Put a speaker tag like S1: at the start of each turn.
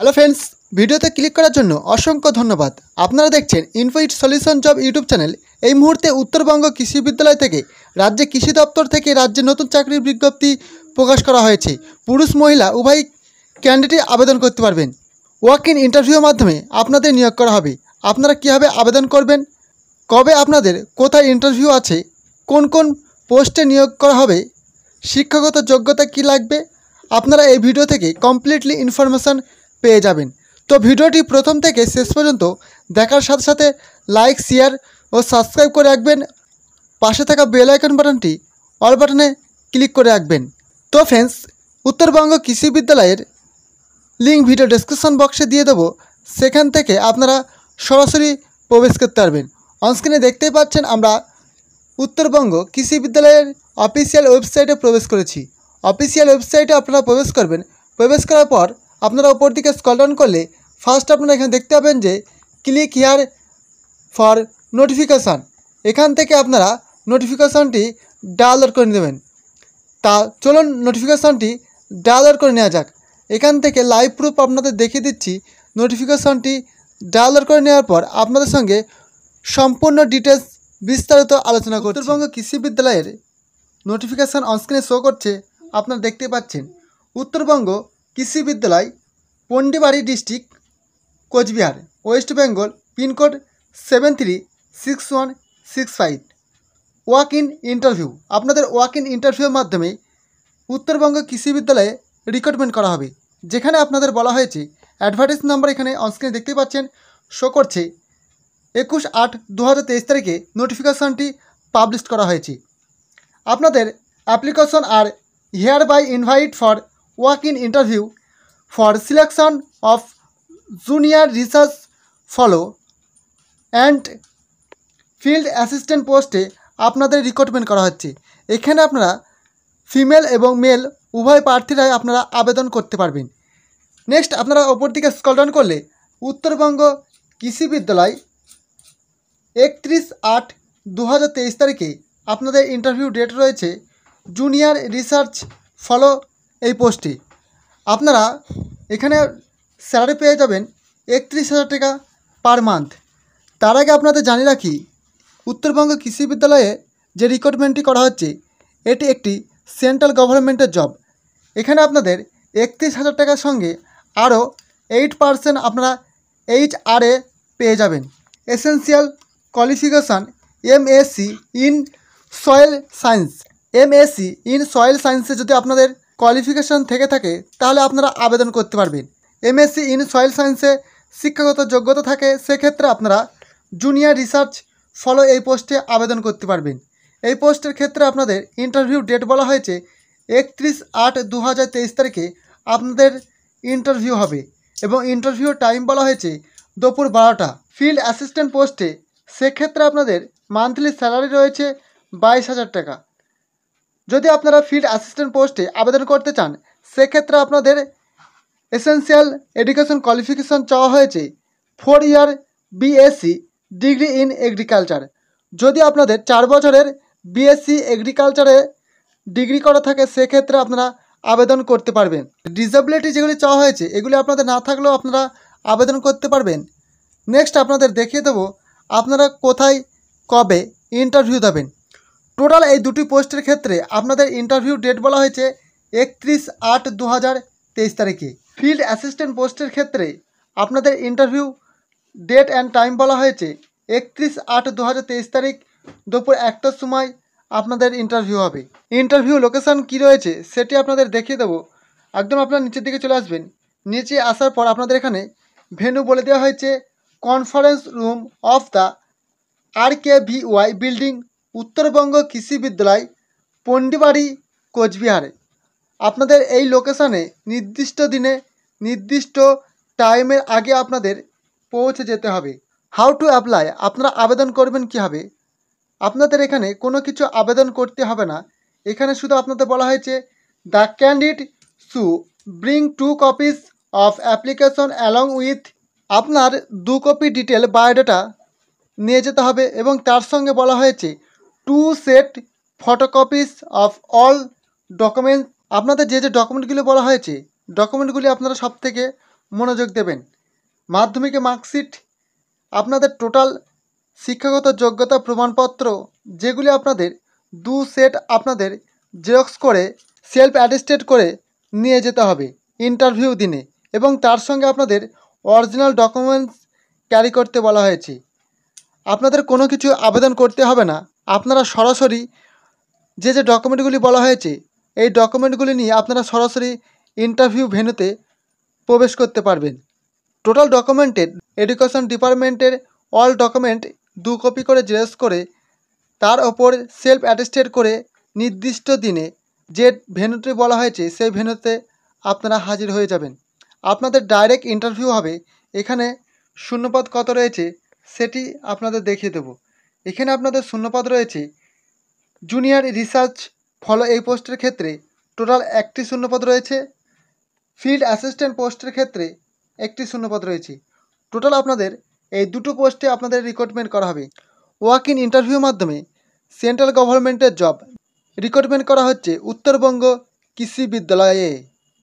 S1: hello friends ভিডিওতে click করার জন্য অসংখ্য ধন্যবাদ আপনারা দেখছেন InfoIT solution job YouTube channel এই মুহূর্তে উত্তরবঙ্গ কৃষি বিদ্যালয় থেকে রাজ্যে কৃষি দপ্তর থেকে রাজ্যে নতুন চাকরির বিজ্ঞপ্তি প্রকাশ করা হয়েছে পুরুষ মহিলা উভয় ক্যান্ডিডেট আবেদন করতে পারবেন ওয়াক ইন ইন্টারভিউর মাধ্যমে আপনাদের নিয়োগ করা হবে আপনারা কীভাবে আবেদন করবেন কবে আপনাদের কোথায় ইন্টারভিউ আছে কোন কোন পোস্টে নিয়োগ করা হবে শিক্ষাগত যোগ্যতা কি লাগবে আপনারা এই ভিডিও থেকে কমপ্লিটলি ইনফরমেশান পেয়ে যাবেন তো ভিডিওটি প্রথম থেকে শেষ পর্যন্ত দেখার সাথে সাথে লাইক শেয়ার ও সাবস্ক্রাইব করে রাখবেন পাশে থাকা বেল আইকন বাটনটি অল বাটনে ক্লিক করে রাখবেন তো ফ্রেন্ডস উত্তরবঙ্গ কৃষি বিদ্যালয়ের লিঙ্ক ভিডিও ডেসক্রিপশন বক্সে দিয়ে দেবো সেখান থেকে আপনারা সরাসরি প্রবেশ করতে পারবেন অনস্ক্রিনে দেখতেই পাচ্ছেন আমরা উত্তরবঙ্গ কৃষি বিদ্যালয়ের অফিসিয়াল ওয়েবসাইটে প্রবেশ করেছি অফিসিয়াল ওয়েবসাইটে আপনারা প্রবেশ করবেন প্রবেশ করার পর আপনারা ওপর দিকে স্কলডাউন করলে ফার্স্ট আপনারা এখানে দেখতে পাবেন যে ক্লিক হিয়ার ফর নোটিফিকেশান এখান থেকে আপনারা নোটিফিকেশানটি ডাউনলোড করে নেবেন তা চলুন নোটিফিকেশানটি ডাউনলোড করে নেওয়া যাক এখান থেকে লাইভ প্রুফ আপনাদের দেখিয়ে দিচ্ছি নোটিফিকেশানটি ডাউনলোড করে নেওয়ার পর আপনাদের সঙ্গে সম্পূর্ণ ডিটেলস বিস্তারিত আলোচনা করছি উত্তরবঙ্গ কৃষি বিদ্যালয়ের নোটিফিকেশান অনস্ক্রিনে শো করছে আপনারা দেখতে পাচ্ছেন Uttarbanga Krishi Vidyalaya Pundibari district Coochbehar West Bengal pincode seven three six one six five walk in interview আপনাদের ওয়াক ইন ইন্টারভিউয়ের মাধ্যমে উত্তরবঙ্গ কৃষি বিদ্যালয়ে রিক্রুটমেন্ট করা হবে যেখানে আপনাদের বলা হয়েছে অ্যাডভার্টাইজ নাম্বার এখানে অনস্ক্রিনে দেখতে পাচ্ছেন শো করছে একুশ আট দু হাজার তেইশ তারিখে নোটিফিকেশনটি পাবলিশ করা হয়েছে আপনাদের অ্যাপ্লিকেশন আর here by invite for walk in interview for selection of junior research fellow and field assistant পোস্টে আপনাদের রিক্রুটমেন্ট করা হচ্ছে এখানে আপনারা ফিমেল এবং মেল উভয় প্রার্থীরাই আপনারা আবেদন করতে পারবেন নেক্সট আপনারা ওপর দিকে স্কলডাউন করলে উত্তরবঙ্গ কৃষি বিদ্যালয় একত্রিশ আট দু হাজার তেইশ তারিখে আপনাদের ইন্টারভিউ ডেট রয়েছে জুনিয়র রিসার্চ ফলো এই পোস্টটি আপনারা এখানে স্যালারি পেয়ে যাবেন একত্রিশ হাজার টাকা পার মান্থ তার আগে আপনাদের জানিয়ে রাখি উত্তরবঙ্গ কৃষি বিদ্যালয়ে যে রিক্রুটমেন্টটি করা হচ্ছে এটি একটি সেন্ট্রাল গভর্নমেন্টের জব এখানে আপনাদের একত্রিশ হাজার টাকার সঙ্গে আরও এইট পারসেন্ট আপনারা এইচ আর এ পেয়ে যাবেন essential qualification AC in soil science AC in soil সায়েন্সে যদি আপনাদের কোয়ালিফিকেশান থেকে থাকে তাহলে আপনারা আবেদন করতে পারবেন এমএসসি ইন সয়েল সায়েন্সে শিক্ষাগত যোগ্যতা থাকে সেক্ষেত্রে আপনারা জুনিয়র রিসার্চ ফলো এই পোস্টে আবেদন করতে পারবেন এই পোস্টের ক্ষেত্রে আপনাদের ইন্টারভিউ ডেট বলা হয়েছে একত্রিশ আট দু তারিখে আপনাদের ইন্টারভিউ হবে এবং ইন্টারভিউ টাইম বলা হয়েছে দুপুর বারোটা ফিল্ড অ্যাসিস্ট্যান্ট পোস্টে সেক্ষেত্রে আপনাদের মান্থলি স্যালারি রয়েছে বাইশ হাজার টাকা যদি আপনারা ফিল্ড অ্যাসিস্ট্যান্ট পোস্টে আবেদন করতে চান সেক্ষেত্রে আপনাদের এসেন্সিয়াল এডুকেশন কোয়ালিফিকেশন চাওয়া হয়েছে four year BSc degree in agriculture যদি আপনাদের চার বছরের বিএসসি এগ্রিকালচারে ডিগ্রি করা থাকে সেক্ষেত্রে আপনারা আবেদন করতে পারবেন ডিসেবিলিটি যেগুলি চাওয়া হয়েছে এগুলি আপনাদের না থাকলেও আপনারা আবেদন করতে পারবেন নেক্সট আপনাদের দেখিয়ে দেবো আপনারা কোথায় কবে ইন্টারভিউ দেবেন টোটাল এই দুটি পোস্টের ক্ষেত্রে আপনাদের ইন্টারভিউ ডেট বলা হয়েছে একত্রিশ আট দু হাজার তেইশ তারিখে ফিল্ড অ্যাসিস্ট্যান্ট পোস্টের ক্ষেত্রে আপনাদের ইন্টারভিউ ডেট অ্যান্ড টাইম বলা হয়েছে একত্রিশ আট দু হাজার তেইশ তারিখ দুপুর একটার সময় আপনাদের ইন্টারভিউ হবে ইন্টারভিউ লোকেশান কি রয়েছে সেটি আপনাদের দেখিয়ে দেবো একদম আপনার নিচের দিকে চলে আসবেন নিচে আসার পর আপনাদের এখানে ভেনু বলে দেওয়া হয়েছে conference room of the R K V Y building Uttarbanga Krishi Vidyalaya পন্ডিবাড়ি কোচবিহারে আপনাদের এই লোকেশানে নির্দিষ্ট দিনে নির্দিষ্ট টাইমের আগে আপনাদের পৌঁছে যেতে হবে হাউ টু অ্যাপ্লাই আপনারা আবেদন করবেন কীভাবে আপনাদের এখানে কোনো কিছু আবেদন করতে হবে না এখানে শুধু আপনাদের বলা হয়েছে the candidate should bring two copies of application along with আপনার দু কপি ডিটেল বায়োডাটা নিয়ে যেতে হবে এবং তার সঙ্গে বলা হয়েছে two set photocopies of all document আপনাদের যে যে ডকুমেন্টগুলো বলা হয়েছে ডকুমেন্টগুলি আপনারা সব থেকে মনোযোগ দেবেন মাধ্যমিকে মার্কশিট আপনাদের টোটাল শিক্ষাগত যোগ্যতা প্রমাণপত্র যেগুলি আপনাদের দু সেট আপনাদের জেরক্স করে সেলফ অ্যাটেস্টেড করে নিয়ে যেতে হবে ইন্টারভিউ দিনে এবং তার সঙ্গে আপনাদের অরিজিনাল ডকুমেন্টস ক্যারি করতে বলা হয়েছে আপনাদের কোনো কিছু আবেদন করতে হবে না আপনারা সরাসরি যে যে ডকুমেন্টগুলি বলা হয়েছে এই ডকুমেন্টগুলি নিয়ে আপনারা সরাসরি ইন্টারভিউ ভেনুতে প্রবেশ করতে পারবেন টোটাল ডকুমেন্টের এডুকেশন ডিপার্টমেন্টের অল ডকুমেন্ট দু কপি করে জেরক্স করে তার ওপর সেলফ অ্যাটেস্টেড করে নির্দিষ্ট দিনে যে ভেনুটি বলা হয়েছে সেই ভেনুতে আপনারা হাজির হয়ে যাবেন আপনাদের ডাইরেক্ট ইন্টারভিউ হবে এখানে শূন্যপদ কত রয়েছে সেটি আপনাদের দেখিয়ে দেবো এখানে আপনাদের শূন্যপদ রয়েছে জুনিয়র রিসার্চ ফলো এই পোস্টের ক্ষেত্রে টোটাল একটি শূন্যপদ রয়েছে ফিল্ড অ্যাসিস্ট্যান্ট পোস্টের ক্ষেত্রে একটি শূন্যপদ রয়েছে টোটাল আপনাদের এই দুটো পোস্টে আপনাদের রিক্রুটমেন্ট করা হবে ওয়াক ইন ইন্টারভিউ মাধ্যমে সেন্ট্রাল গভর্নমেন্টের জব রিক্রুটমেন্ট করা হচ্ছে উত্তরবঙ্গ কৃষি বিদ্যালয়ে